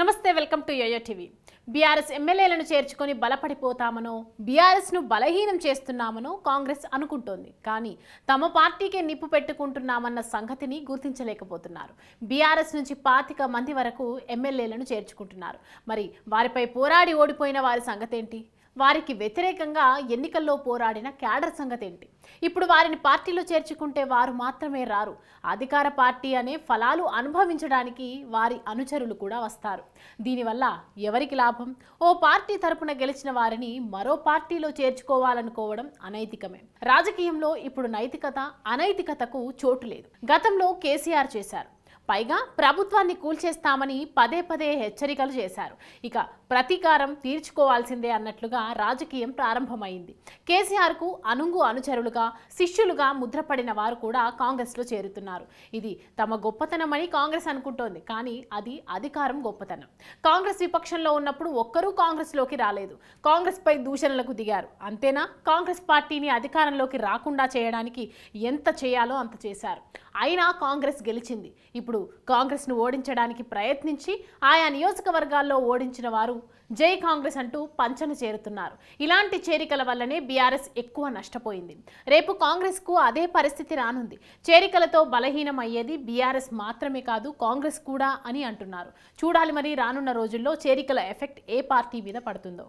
నమస్తే welcome to YoYo TV BRS ఎమ్మెల్యేలను చేర్చుకొని బలపడిపోతామనో బీఆర్ఎస్ను బలహీనం చేస్తున్నామనో కాంగ్రెస్ అనుకుంటోంది కానీ తమ పార్టీకే నిప్పు పెట్టుకుంటున్నామన్న సంగతిని గుర్తించలేకపోతున్నారు బీఆర్ఎస్ నుంచి పాతిక మంది వరకు ఎమ్మెల్యేలను చేర్చుకుంటున్నారు మరి వారిపై పోరాడి ఓడిపోయిన వారి సంగతేంటి వారికి వ్యతిరేకంగా ఎన్నికల్లో పోరాడిన క్యాడర్ సంగతి ఏంటి ఇప్పుడు వారిని పార్టీలో చేర్చుకుంటే వారు మాత్రమే రారు అధికార పార్టీ అనే ఫలాలు అనుభవించడానికి వారి అనుచరులు కూడా వస్తారు దీనివల్ల ఎవరికి లాభం ఓ పార్టీ తరపున గెలిచిన వారిని మరో పార్టీలో చేర్చుకోవాలనుకోవడం అనైతికమే రాజకీయంలో ఇప్పుడు నైతికత అనైతికతకు చోటు లేదు గతంలో కేసీఆర్ చేశారు పైగా ప్రభుత్వాన్ని కూల్చేస్తామని పదే పదే హెచ్చరికలు చేశారు ఇక ప్రతీకారం తీర్చుకోవాల్సిందే అన్నట్లుగా రాజకీయం ప్రారంభమైంది కేసీఆర్కు అనుంగు అనుచరులుగా శిష్యులుగా ముద్రపడిన వారు కూడా కాంగ్రెస్లో చేరుతున్నారు ఇది తమ గొప్పతనమని కాంగ్రెస్ అనుకుంటోంది కానీ అది అధికారం గొప్పతనం కాంగ్రెస్ విపక్షంలో ఉన్నప్పుడు ఒక్కరూ కాంగ్రెస్లోకి రాలేదు కాంగ్రెస్పై దూషణలకు దిగారు అంతేనా కాంగ్రెస్ పార్టీని అధికారంలోకి రాకుండా చేయడానికి ఎంత చేయాలో అంత చేశారు అయినా కాంగ్రెస్ గెలిచింది ఇప్పుడు కాంగ్రెస్ను ఓడించడానికి ప్రయత్నించి ఆయా నియోజకవర్గాల్లో ఓడించిన వారు జై కాంగ్రెస్ అంటూ పంచను చేరుతున్నారు ఇలాంటి చేరికల వల్లనే బీఆర్ఎస్ ఎక్కువ నష్టపోయింది రేపు కాంగ్రెస్కు అదే పరిస్థితి రానుంది చేరికలతో బలహీనం అయ్యేది బీఆర్ఎస్ మాత్రమే కాదు కాంగ్రెస్ కూడా అని అంటున్నారు చూడాలి మరి రానున్న రోజుల్లో చేరికల ఎఫెక్ట్ ఏ పార్టీ మీద పడుతుందో